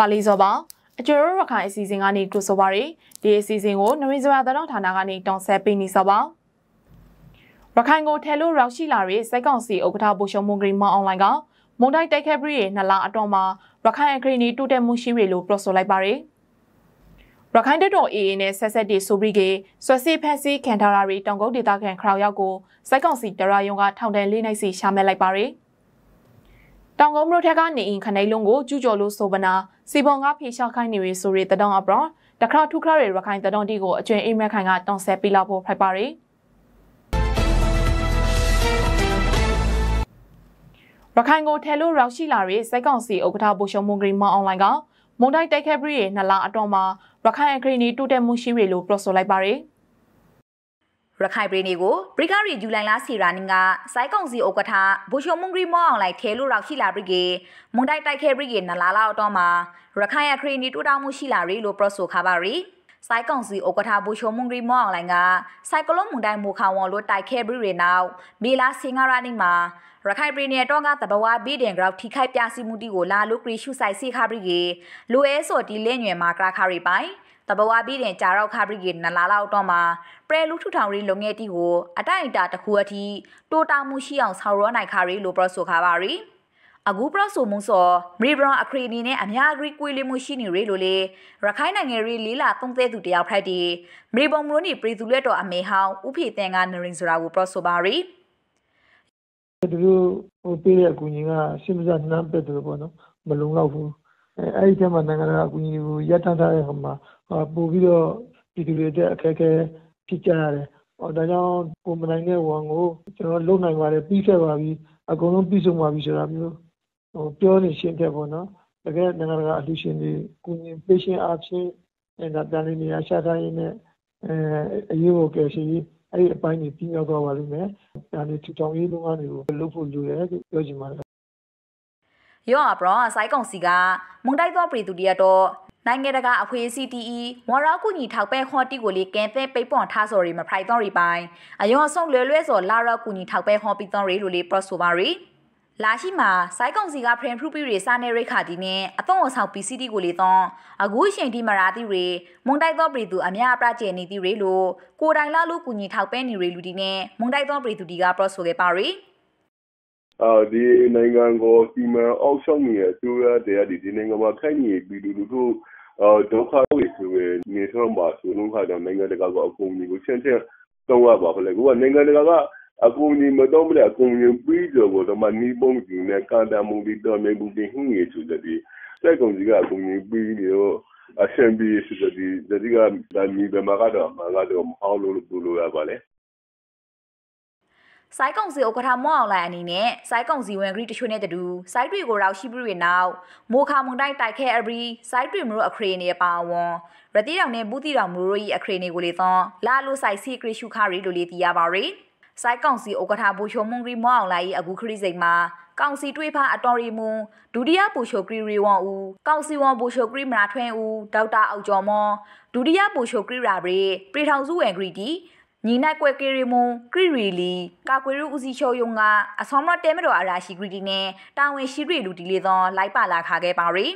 ပါလီစောပါအကျွေးရခိုင်အစီအစဉ်ကနေကြိုဆိုပါရယ်ဒီအစီအစဉ်ကိုနရီဇရာတတော်ဌာနကနေတောင်ဆက်ပေးနေစောပါရခိုင်ကိုထဲလို့ရောက်ရှိလာတဲ့စိုက်ကောင်စီဥက္ကဋ္ဌဘူရှုံမွန်ဂရီမောင်အွန်လိုင်းကမွန်တိုက်တိုက်ခဲပရီရဲ့နှစ်လအတော်မှာရခိုင်အခရီနီတိုးတက်မှုရှိရလို့ပြောဆိုလိုက်ပါရယ်ရခိုင်တပ်တော် AA နဲ့ဆက်ဆက်တီဆိုပြီးကဆွဲစီဖက်စီခံထားရတဲ့တောင်ကုန်းဒေသခံခရောက်ကိုစိုက်ကောင်စီတရာယုံကထောင်တန်းလေးနိုင်စီရှာမဲ့လိုက်ပါရယ်တောင်ကုန်းမြို့ထက်ကနေအိမ်ခနေလုံးကိုကျူးကျော်လို့ဆိုပနာစီပုံကဖေရှားခိုင်းနေရဆိုရတဲ့တောင်အပရောတခါထုခရရရခိုင်တောင်တီကိုအကျွင်အိမ်မက်ခိုင်ကတောင်ဆက်ပြီးလာဖို့ဖိုက်ပါရီရခိုင်ကိုထဲလို့ရောက်ရှိလာတဲ့စိုက်ကောင်စီဥက္ကဋ္ဌဘူရှုံမွန်ဂရီမောင်အွန်လိုင်းကမုန်တိုင်းတိုက်ခတ်ပြီးရနှစ်လအတော်မှာရခိုင်အခရီးနီတိုးတက်မှုရှိရလို့ပြောဆိုလိုက်ပါရယ်ရခိုင်ပြည်နယ်ကိုပရိကရီယူလိုင်လာစီရာနင်းကစိုက်ကောင်စီဥက္ကဋ္ဌဘူရှုံမုန်ဂရီမောအောင်လိုက်ထဲလို့ရောက်ရှိလာပြီကေမွန်တိုက်တိုက်ခဲပြီကေနလာလာတော့မှာရခိုင်အခရီနီတိုးတောင်းမှုရှိလာရီလို့ပြောဆိုခါပါရီစိုက်ကောင်စီဥက္ကဋ္ဌဘူရှုံမုန်ဂရီမောအောင်လိုင်ကစိုက်ကလုံးမွန်တိုင်းမူခါဝန်လို့တိုက်ခဲပြီရီနောက်မေလာစင်ဂရာနင်းမှာရခိုင်ပြည်နယ်တော့ကတဘဝဘီဒင်ဂရောက်ထိခိုက်ပြစီမှုတီကိုလာလို့ဂရီရှုဆိုင်စီခါပြီကေလိုအဲဆိုတီလင်းညွယ်မှာကရာခါရီပိုင်တဘဝပြည်တင်ဂျာရောက်ခပရိကေနလာလောက်တော့မှာပရဲလူထုထောင်ရီလုံငယ်တီကိုအတိုင်းအတာတစ်ခုအထိတိုးတာမှုရှိအောင်ဆောင်ရွက်နိုင်ခါရီလို့ပြောဆိုခါပါရီအခုပရဆိုမှုစောမရီဘရွန်အခရီနီနဲ့အများကြီးကွေးလေးမှုရှိနေရလို့လေရခိုင်နိုင်ငံရေးလေးလာသုံးသေးသူတယောက်ဖိုက်တီမရီဘုံမလို့နေပြည်သူလက်တော်အမေဟောင်းဥဖေတန်ကနရင်ဆိုတာကိုပရဆိုပါရီသူတို့ဟိုပေးတဲ့အကူအညီကရှင်းပြစနမ်းပက်တယ်ပေါ့နော်မလုံလောက်ဘူးအဲဒီထဲမှာနိုင်ငံတကာအကူအညီကိုရပ်တန့်ထားတဲ့ဟာမှာပိုပြီးတော့ပြည်သူတွေအတွက်အခက်အခဲဖြစ်ကြရတယ်။ဟောဒါကြောင့်ကိုမနိုင်တဲ့ဝန်ကိုကျွန်တော်လုံနိုင်ပါတယ်ပြီးခဲ့ပါပြီအကုန်လုံးပြီးဆုံးပါပြီဆိုတာမျိုးဟိုပြောနေရှင်းပြပေါ့နော်။တကယ်နိုင်ငံတကာအလှူရှင်တွေကူညီပေးရှင်အဖြစ်အဲဒါတန်လေးနေရာရှာထားရင်းနဲ့အဲအရေးကိုကယ်ရှိအဲ့ဒီအပိုင်းကြီးပြီးရောက်သွားပါလိမ့်မယ်။ဒါနေထူထောင်ရေးလုပ်ငန်းတွေကိုလုပ်ဖို့လိုတယ်ပြောချင်ပါတယ်ရော့အပရောစိုက်ကောင်စီကမုန်တိုက်သောပြည်သူတရတော့နိုင်ငံတကာအဖွဲ့အစည်းတီအီဝါရာကူညီထောက်ပံ့ခေါ်တီကိုလေကဲပဲပိတ်ပွန်ထားစော်ရီမဖိုက်တော်ရီပိုင်အယောအဆုံလွယ်လွယ်စော်လာရာကူညီထောက်ပံ့ခေါ်ပြီးတော်ရီလိုလေပရော့ဆိုပါရီလာရှိမှာစိုက်ကောင်စီကဖရင်ဖရူပီရီစာနယ်ရိခါဒီနဲ့အသွုံအဆောင် PCD ကိုလေတော့အခုအချိန်ဒီမရာတိရီမွန်တိုက်သောပြည်သူအများအပြားကျနေသည်ရီလို့ကိုတိုင်လာလူကူညီထောက်ပံ့နေရီလူဒီနဲ့မွန်တိုက်သောပြည်သူဒီကပရော့ဆိုခဲ့ပါရီ။ဒီနိုင်ငံကိုစီမံအုပ်ချုပ်နေတဲ့အစိုးရတွေကဒီနိုင်ငံမှာဖြစ်နေတဲ့ပြည်သူလူထုဒုက္ခရောက်တယ်ဆိုတဲ့အနေအထားမှာနိုင်ငံတကာကိုအကူအညီကိုချက်ချင်းတောင်းရပါမယ်။အခုကနိုင်ငံတကာကအကူအညီမတောင်းဘဲနဲ့အကူအညီပေးတာကိုတောင်မှနည်းပေါင်းစုံနဲ့ကန့်သတ်မှုတွေတားမြစ်မှုတွေရှိနေတယ်ဆိုတော့စစ်ကောင်စီကအကူအညီပေးနေတော့အဆင်ပြေတယ်ဆိုတော့ဒီမြေပြင်မှာကတော့အမှန်ကတော့မဟုတ်ဘူးလို့ပြောလို့ရပါတယ်။”စိုက်ကောင်စီဥက္ကဋ္ဌမောအောင်လိုင်အနေနဲ့စိုက်ကောင်စီဝင်ဂရီတချွေနဲ့တူစိုက်တွေကိုတော့ရှိပြီရနောက်မိုခါမုန်တိုင်းတိုက်ခဲအပြီးစိုက်တွေမလို့အခရေနေပါဝန်ရတိတောင်နဲ့ပူတိတောင်မလို့ဤအခရေနေကိုလေသောလာလိုစိုက်စီဂရီရှုခရီတို့လေးတီးရပါရီစိုက်ကောင်စီဥက္ကဋ္ဌဘူချိုမုန်ဂရီမောအောင်လိုင်ဤအခုခရီစိန်မှာကောင်စီတွေးဖာအတော်ရီမွန်ဒုတိယဘူချိုဂရီရီဝွန်ဦးကောင်စီဝန်ဘူချိုဂရီမနာထွန်းဦးဒေါက်တာအောင်ကျော်မွန်ဒုတိယဘူချိုဂရီရာဘရီပြေထောင်စုဝင်ဂရီတီညီနိုင်ကွယ်ကေရီမွန်ကရီရီလီကာကွေရူဦးစီချိုယုံကအဆောင်မတဲမတော်အရာရှိဂရီတီနဲ့တာဝန်ရှိရီလူတီလေးသောလိုက်ပါလာခါခဲ့ပါရီ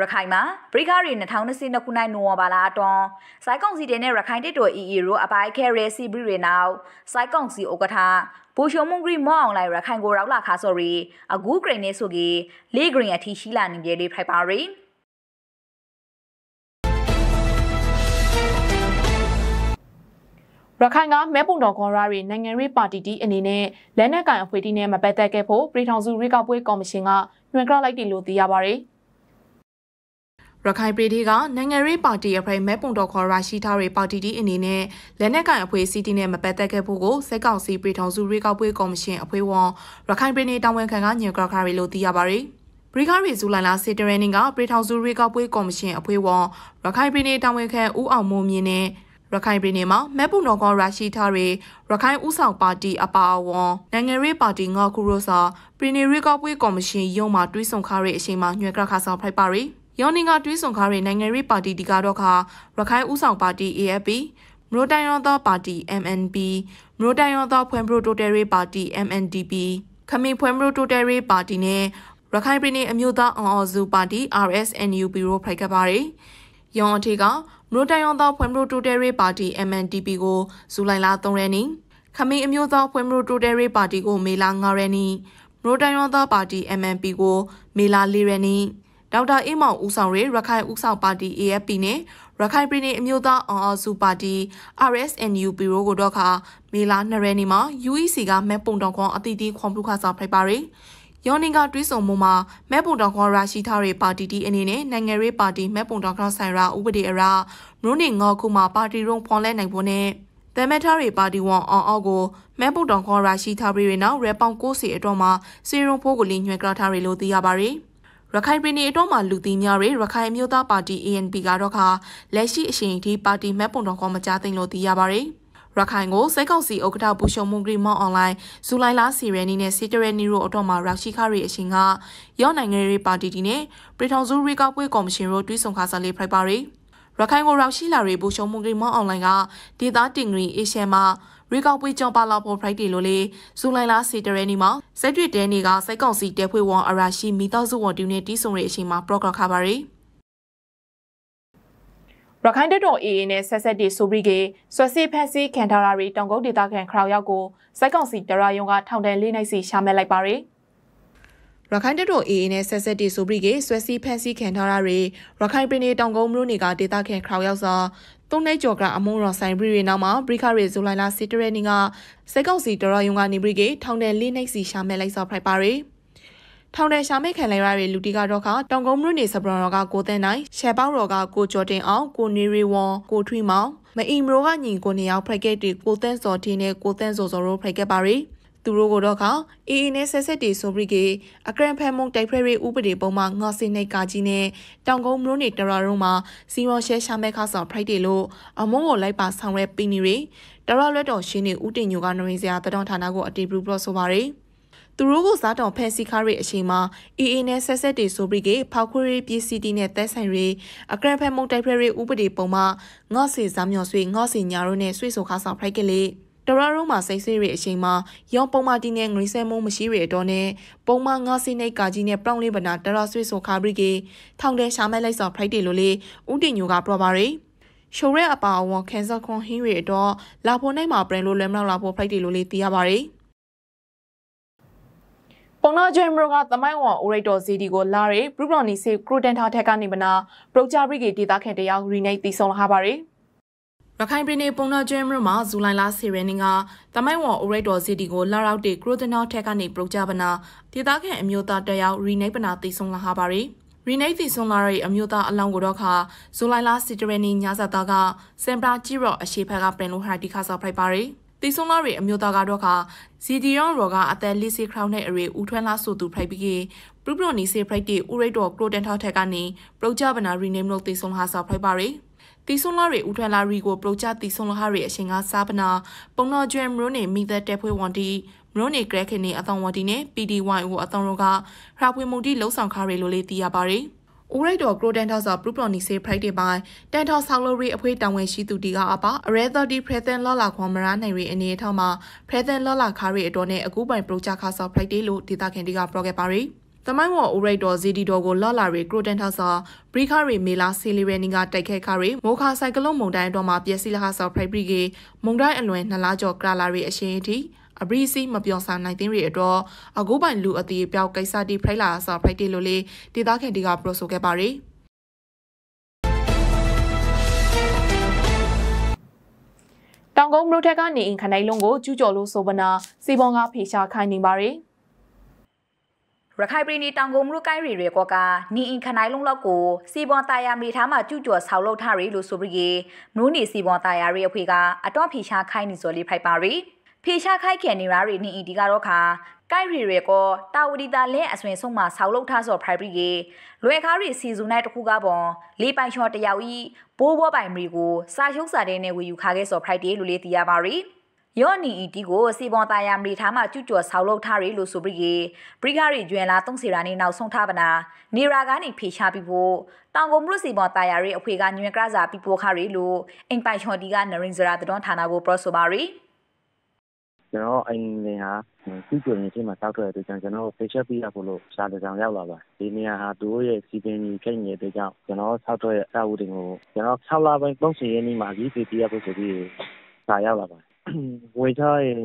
ရခိုင်မှာပရိခရီ2022ခုနှစ်နိုဝင်ဘာလအတွင်းစိုက်ကုံစီတင်နဲ့ရခိုင်တစ်တော် EE ရိုအပိုင်ခဲရဲစီဘရီရနောက်စိုက်ကုံစီဥက္ကဋ္ဌဘူရှုံမွန်ဂရီမောအောင်လိုက်ရခိုင်ကိုရောက်လာခါဆိုရီအဂူဂရိန်နဲ့ဆိုကီလေဂရိန်အထိရှိလာနေပြေလေးဖိုက်ပါရီရခိုင်ကမဲပုံတော်ကောရာရီနိုင်ငံရေးပါတီတီအနေနဲ့လက်နက်ကင်အဖွဲ့တီနဲ့မပတ်သက်ခဲ့ဖို့ပြည်ထောင်စုရေကောက်ပွဲကော်မရှင်ကညွှန်ကြားလိုက်တယ်လို့သိရပါတယ်ရခိုင်ပြည်ထီကနိုင်ငံရေးပါတီအဖွဲ့မဲပုံတော်ခေါ်ရရှိထားတဲ့ပါတီတီအနေနဲ့လက်နက်ကင်အဖွဲ့စီတီနဲ့မပတ်သက်ခဲ့ဖို့ကိုစစ်ကောင်စီပြည်ထောင်စုရေကောက်ပွဲကော်မရှင်အဖွဲ့ဝန်ရခိုင်ပြည်နယ်တာဝန်ခံကညွှန်ကြားခဲ့တယ်လို့သိရပါတယ်ဘရီကာရီဇူလိုင်လစေတရန်ကပြည်ထောင်စုရေကောက်ပွဲကော်မရှင်အဖွဲ့ဝန်ရခိုင်ပြည်နယ်တာဝန်ခံဦးအောင်မိုးမြင့်နဲ့ရခိုင်ပြည်နယ်မှာမက်ပူနော်ကောရရှိထားတွေရခိုင်ဥဆောင်ပါတီအပါအဝင်နိုင်ငံရေးပါတီငါခုရောစာပြည်နယ်ရေးကောက်ပွဲကော်မရှင်ရုံးမှာတွေးဆုံခါတဲ့အချိန်မှာညွှန်ကရခါဆောင်ဖိုက်ပါရီယောနင်းကတွေးဆုံခါတဲ့နိုင်ငံရေးပါတီဒီကတော့ခါရခိုင်ဥဆောင်ပါတီ AFP မရိုတိုင်ရောသောပါတီ MNP မရိုတိုင်ရောသောဖွံ့ဖြိုးတိုးတက်ရေးပါတီ MNDP ခမင်ဖွံ့ဖြိုးတိုးတက်ရေးပါတီနဲ့ရခိုင်ပြည်နယ်အမျိုးသားအင်အားစုပါတီ RSNUP တို့ဖိုက်ကပ်ပါတယ်။ရောင်အထေကမရိုတိုင်ရောင်သောဖွံ့ဖြိုးတိုးတက်ရေးပါတီ MNDP ကိုဇူလိုင်လ3ရက်နေ့ခမင်းအမျိုးသားဖွံ့ဖြိုးတိုးတက်ရေးပါတီကိုမေလ9ရက်နေ့မရိုတိုင်ရောင်သောပါတီ MNP ကိုမေလ4ရက်နေ့ဒေါက်တာအေးမောင်ဦးဆောင်ရရခိုင်ဦးဆောင်ပါတီ AFP နဲ့ရခိုင်ပြည်နယ်အမျိုးသားအောင်အောင်စုပါတီ RSNUP တို့ကိုတော့ခါမေလာ2ရက်နေ့မှာ UEC ကမဲပုံတောင်ခွန်အတီးတီးခွန်ပြုခါစာဖိုက်ပါရီယောနင်ကတွေးဆုံမှုမှာမဲပုံတော်ခေါ်ရရှိထားတဲ့ပါတီတီအနေနဲ့နိုင်ငံရေးပါတီမဲပုံတော်ခေါ်ဆိုင်ရာဥပဒေအရမရုံးနေငေါခုမှာပါတီရုံဖွန်လဲနိုင်ဖို့နဲ့တမက်ထားရီပါတီဝန်အောင်အောက်ကိုမဲပုံတော်ခေါ်ရရှိထားပြီးရနောက်ရဲပောင်ကိုစီအတော့မှာစီရုံဖိုးကိုလည်းညွှန်ကြားထားရလို့သိရပါရယ်ရခိုင်ပြည်နယ်အတွက်မှာလူသီးများတွေရခိုင်မျိုးသားပါတီ ANP ကတော့ခါလက်ရှိအချိန်ထိပါတီမက်ပုံတော်ကောမကြားသိလို့သိရပါတယ်။ရခိုင်ကိုစိတ်ကောက်စီဥက္ကဋ္ဌပူရှုံမှုဂရီမော့အွန်လိုင်းဇူလိုင်လစီရယ်နီနဲ့စီတရယ်နီတို့အတော့မှာရောက်ရှိခရီအရှင်ကရော့နိုင်ငံရေးပါတီတီနဲ့ပြည်ထောင်စုရေကောက်ပွဲကော်မရှင်တို့တွဲဆောင်ခါစားလေးဖိုက်ပါရီရခိုင်ကိုရောက်ရှိလာရီပူရှုံမှုဂရီမော့အွန်လိုင်းကဒေသတင်ဂရီအေရှန်မှာရေကောက်ပွဲကြောင့်ပါလာဖို့ Friday လို့လေဇူလိုင်လစီတရယ်နီမှာစိုက်တွေ့တဲနေကစိုက်ကောင်စီတဲဖွေဝန်အရာရှိမိသားစုဝန်တူနဲ့တီးဆုံရေးအချိန်မှာပရော့ဂရက်ခါပါရီရခိုင်တပ်တော် AA နဲ့ဆက်ဆက်တွေဆိုပြီးကဆွဆီဖက်စီခံထားတာတွေတောင်ကုန်းဒေသခံခရောင်ရောက်ကိုစိုက်ကောင်စီတရာယုံကထောင်တန်းလေးနိုင်စီရှာမဲ့လိုက်ပါရယ်ရခိုင်တပ်တော် AA နဲ့ဆက်ဆက်တီဆိုပြီးကဆွဲစီဖက်စီခံထားတာတွေရခိုင်ပြည်နယ်တောင်ကုန်းမြို့နယ်ကဒေသခံခရောင်ရောက်စွာသုံးနိုင်ကျော်ကအမုံရော်ဆိုင်ပြည်တွေနောက်မှာဘရိခရဲဇူလိုင်လ7ရက်နေ့ကစိတ်ကောက်စီဒေါ်ရယုံကနေပြီးကထောင်တယ်လေးနှိပ်စီရှာမဲ့လိုက်စွာဖိုက်ပါရယ်ထောင်တယ်ရှာမိတ်ခံလိုက်ရတဲ့လူတီကတော့ကတောင်ကုန်းမြို့နယ်စပရွန်တော်ကကိုသိန်းနိုင်ရှယ်ပေါင်းတော်ကကိုကျော်တင်အောင်ကိုနေရီဝွန်ကိုထွီမောင်မအီမရိုကညီကိုနေရောက်ဖရိုက်ကက်တွေကိုသိန်းစော်ထင်းနဲ့ကိုသိန်းစော်စော်တို့ဖရိုက်ကက်ပါရီသူတို့ကတော့ကအေအေနဲ့ဆက်ဆက်တီဆိုပြီးကအကရန်ဖန်မုံတိုက်ဖရဲရေးဥပဒေပုံမှငှစင်းနေကကြီးနဲ့တောင်ကုန်းမြို့နယ်တရာရုံမှာစီမော်ရှဲရှာမဲခါဆောင်ဖရိုက်တီလို့အမုံကိုလိုက်ပါဆောင်ရဲပီနီရီတရာလွတ်တော်ရှင်းနေဦးတင်ညိုကနရင်းစရာတတော်ဌာနကိုအတီးပြုပြီးဆိုပါရီသူတို့ကိုစားတောင်ဖဲစီကားရဲ့အချိန်မှာ AA နဲ့ဆက်ဆက်တွေဆိုပြီးကဖောက်ခွေရေးပစ္စည်းတီနဲ့တက်ဆိုင်ရေးအကရန်ဖဲမုံတိုက်ဖဲရေးဥပဒေပုံမှာငော့စီစားမျော်ဆွေငော့စီညာတို့နဲ့ဆွေဆိုခါဆောင်ဖိုက်ကလေးတရရုံးမှာစိတ်ဆွေးရတဲ့အချိန်မှာရောင်ပုံမတီနဲ့ငရိဆဲမုံမရှိရတော့နဲ့ပုံမငါးစိနေကာကြီးနဲ့ပရောင်းလေးပနာတရဆွေးဆိုခါဘရီကေထောင်တဲရှာမဲလိုက်ဆောင်ဖိုက်တယ်လို့လေဦးတင်ညိုကပြောပါရယ်ရှိုးရဲအပါအဝန် cancel ခွန်ဟင်းရတော့လာဖို့နိုင်မှာ brand လို့လွဲမလောက်လာဖို့ဖိုက်တယ်လို့လေသိရပါရယ်ပုံနာကျွဲမရကသမိုင်းဝန်အိုရိတ်တော်စီဒီကိုလာရဲဘရုဘလွန်နီစီကရိုတန်ထားထက်ကနေမနာပရိုချာဘရီကေဒေတာခန့်တရားရီနိုင်တည်ဆုံလာပါရယ်ရခိုင်ပြည်နယ်ပုံတော်ကျွဲမြို့မှာဇူလိုင်လ10ရက်နေ့ကတမိုင်းဝေါ်အိုရိတ်တော်စီတီကိုလာရောက်တဲ့ကရိုဒနော်ထက်ကနေပရိုကြပနာဒေသခံအမျိုးသားတယောက်ရီနိတ်ပနာတည်ဆုံလာဟာပါရီရီနိတ်တည်ဆုံလာတဲ့အမျိုးသားအလောင်းကိုတော့ခါဇူလိုင်လ10ရက်နေ့ညစာသားကစင်ပရာကြီးရော့အရှိဖက်ကပင်လိုဟာဒီခါဆောက်ဖိုက်ပါရီတေဆုံလာရီအမျိုးသားကတော့ခါဇီဒီရွန်ရောကအသက်၄၀ခရောင်းနဲ့အရေဦးထွန်းလာဆိုသူဖရိုက်ပြီးပရုပရနီစေဖရိုက်တီဦးရိတ်တော်ကရိုတန်ထောက်ထက်ကနေပရောဂျပနာရီနေမလို့တေဆုံလာစာဖရိုက်ပါရီတီဆွန်လာရီဦးထွန်းလာရီကိုပရိုဂျတီဆွန်လာရီအရှင်ကစားပနာပုံတော်ကျွဲမရိုးနေမိသက်တဲဖွေးဝန်တီမရိုးနေကရက်ခင်နေအသွန်ဝန်တီနဲ့ PDY ကိုအသွန်ရောကရာဖွေမှုတီလှုံ့ဆော်ခါရီလိုလေးတီးရပါရီ။။ဦးရိုက်တော်ကရိုတန်ထောက်စာပရူပရနီစေဖရိုက်တေပိုင်းတန်ထောက်ဆောက်လိုရီအဖွဲတာဝန်ရှိသူတီကအပအရဲသော်ဒီဖရသန်လော်လာခွန်မရာနိုင်ရီအနေအထားမှာဖရသန်လော်လာခါရီအတော်နဲ့အကူပိုင်ပရိုဂျက်ခါဆောက်ဖရိုက်တေလို့ဒေတာခင်တီကပြောခဲ့ပါရီ။သမိုင်းဝအိုရိုက်တော်ဇီဒီတော်ကိုလော်လာရီကရိုတန်ထောက်စာဘရီခရီမေလာဆီလီရနီကတိုက်ခိုက်ခရီမိုခါဆိုင်ကလုန်မုန်တိုင်းအတော်မှာပျက်စီးလဟဆော့ဖရိုက်ဘရီကေမုန်တိုင်းအလွန်နှစ်လားကျော်ကလာရီအရှင်အထိအဘရီစီမပြောဆောင်နိုင်တဲ့ရအတော့အကိုပိုင်လူအသေးပြောက်ကိစ္စတီဖရိုက်လာဆော့ဖရိုက်တီလိုလေဒေသခံတီကပရိုဆိုခဲ့ပါရယ်တောင်ကုန်းမြို့ထက်ကနေအင်ခနိုင်လုံးကိုကျူးကျော်လို့ဆိုပနာ စီပုံကဖေရှားခိုင်းနေပါရယ်ရခိုင်ပြည်နယ်တောင်ကုန်မှုကိုင်းရီရဲကောကနေအင်ခနိုင်လုံးလောက်ကိုစီပွန်တာယာမိသားမှာကျူကျော်ဆောက်လုပ်ထားရီလို့ဆိုပြီးမျိုးနေစီပွန်တာယာရီအဖွဲကအတော့ဖေရှားခိုင်းနေစော်လေးဖိုက်ပါရီ။ဖေရှားခိုက်ခဲနေရာတွေနေဤဒီကတော့ခါကိုက်ရီရဲကောတာဝတီတာလဲအစွင်ဆုံးမှာဆောက်လုပ်ထားစော်ဖရိုက်ပရီကေလွယ်ခါရီစီဇူနိုင်တစ်ခုကပေါ်လေးပိုင်ချော်တယောက်ဤဘိုးဘောပိုင်မရီကိုစာရှုပ်စာတဲ့နဲ့ဝေယူခါခဲ့စော်ဖရိုက်တေးလူလေးတီးရပါရီယောနီဤတီကိုစီပွန်တာယာမရီထားမှကျူကျော်ဆောက်လုပ်ထားရီလို့ဆိုပြီးကေပရိခရီကျွမ်လာတုံးစီရာနေနောက်ဆုံးထားပနာနေရာကနေဖေရှားပြီးဖို့တောင်ကုန်မှုစီပွန်တာယာရီအခွေကညွင်ကရစာပြီးပိုခါရီလို့အိမ်ပိုင်ချော်တီကနရင်ဇရာတတော်ဌာနကိုပရော့ဆိုပါရီကျွန်တော်အိမ်လင်ဟာသူ့ကျွန်းရဲ့အချိန်မှာတောက်ထွက်တဲ့အတွက်ကြောင့်ကျွန်တော်ဖေချက်ပြရဖို့လို့ရှားတဆောင်ရောက်လာပါဒီနေရာဟာသူတို့ရဲ့စီပင်ကြီးဖြစ်နေတဲ့အတွက်ကြောင့်ကျွန်တော်ဆောက်ထွက်ရဲ့အဆောက်အဦတွေကိုကျွန်တော်6လပိုင်း30ရက်နေ့မှာကြီးပြပြရဖို့ဆိုပြီးရှားရောက်လာပါဝေချရဲ့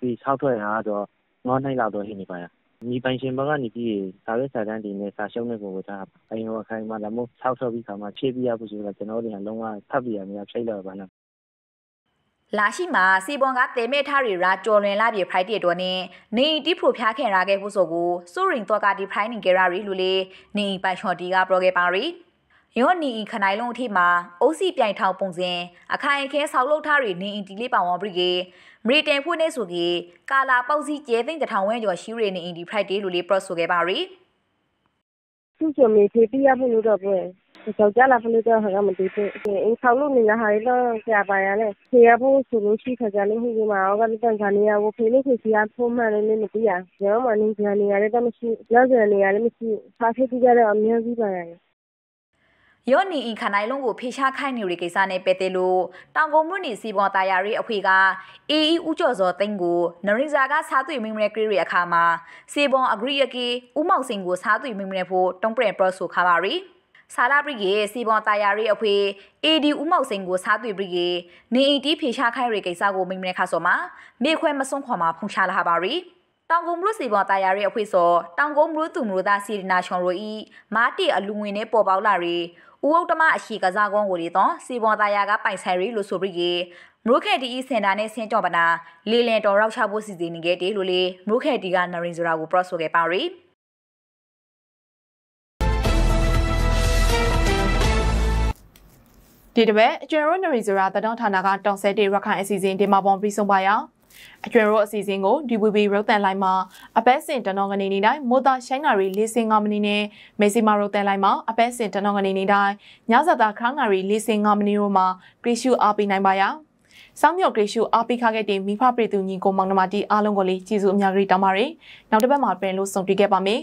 ဒီဆောက်ထွက်ဟာတော့ငေါနိုင်လောက်တော့ရှိနေပါရဲ့ညီပိုင်ရှင်ဘက်ကနေပြီးစာရွက်စာတမ်းတွေနဲ့စာရှုံးတဲ့ပုံကိုထားအိမ်တော်အခိုင်မှာလည်းမဟုတ်ဆောက်ဆော့ပြီးခါမှာဖြည့်ပြရဖို့ဆိုတော့ကျွန်တော်တို့ကလုံးဝထပ်ပြရမရဖြိတ်လောက်ပါနဲ့လာရှိမှာစီပွန်ကတေမေထားရီရာကြော်လွင်လာပြေဖိုက်တီတော်နဲ့နေတီဖို့ဖျားခင်ရာခဲ့ဖို့ဆိုကိုစိုးရင်တော့ကဒီဖိုင်နင်ကြရာရီလူလေးနေပိုင်ချော်တီကပရော့ခဲ့ပါရီရောနီခနိုင်လုံးအထိမှာအိုးစီပြိုင်ထောင်ပုံစဉ်အခိုင်အခဲဆောက်လုပ်ထားရီနေအင်တီလေးပါဝံပရိကေမရီတန်ဖွင့်နေဆိုကေကာလာပေါက်စီကျဲသိန်းတထောင်ဝဲကျော်ရှိရီနေအင်တီဖရိုက်ဒေးလူလေးပရော့ဆိုခဲ့ပါရီသူ့ကျော်မေဖြေပြရမှုလို့တော့ပွဲ Chawjala pali to hanga mati to in khawlu ni la hai lo kya pa ya le khia bu suru chi kha ja le hu ji ma ga ni tan khani ya wo phele khu si ya pho ma le le mati ya yo ma ni ja ni ya le ta mi chi la ja ni ya le mi chi pha phe ti ja le a mya ji pa ya le ယောနီအင်ခနိုင်လုံးကိုဖေရှားခိုင်းနေတဲ့ကိစ္စနဲ့ပဲတဲ့လို့တောင်ကုန်မြို့နယ်စီပေါ်တာယာရီအဖွဲ့ကအေအီဦးကျော်စောသိန်းကိုနရင်ဇာက စားသွေးမင်းမရဲကရီအခါမှာစီပေါ်အဂရိယကီဦးမောက်စင်ကိုစားသွေးမင်းမရဲဖို့တုံးပြန်ပရော့ဆိုခါပါရီ။စာလာပရိကေစီဘွန်တာယာရီအဖွေ AD ဦးမောက်စိန်ကိုစားသွေပရိကေနေအီတီဖြေရှားခိုင်းရကိစ္စကိုမိမနေခါဆိုမှာမိခွဲမစွန့်ခွာမှာဖုန်ရှာလာပါရီတောင်ကုန်မလို့စီပေါ်တာယာရဲအဖွေစောတောင်ကုန်မလို့သူမလို့သားစီရနာချွန်ရိုဤမာတီအလူငွေနဲ့ပေါ်ပေါက်လာရီဦးဥတ္တမအရှိကစားကုန်းကိုလေတော့စီပေါ်တာယာကပိုင်ဆိုင်ရီလို့ဆိုပြီးကေမရိုခဲတီစင်တာနဲ့ဆင်းကြော်ပနာလေလင်တော်ရောက်ချဖို့စီစဉ်နေခဲ့တယ်လို့လေမရိုခဲတီကနရင်ဆိုတာကိုပရော့ဆိုခဲ့ပါရီဒီတစ်ပတ်အကျွဲရိုးနရီဇရာတတောင်းဌာနကတောင်ဆဲတီရခိုင်အစီအစဉ်ဒီမှာပေါ်ပြီးဆုံးပါရအကျွဲရိုးအစီအစဉ်ကို DWB ရုပ်သံလိုင်းမှာအပတ်စဉ်တနောင်းကနေနေတိုင်းမိုတာရှိုင်းနာရီ45မိနစ်နဲ့မေစီမာရုပ်သံလိုင်းမှာအပတ်စဉ်တနောင်းကနေနေတိုင်းညစာတာခန်းနာရီ45မိနစ်တို့မှာဂရီရှုအားပေးနိုင်ပါရစောင်းမြောက်ဂရီရှုအားပေးခခဲ့တဲ့မိဖပြည်သူညီကိုမောင်နှမတီအားလုံးကိုလည်းကျေးဇူးအများကြီးတောင်းပါတယ်နောက်တစ်ပတ်မှာပြန်လို့ဆုံတွေ့ခဲ့ပါမယ်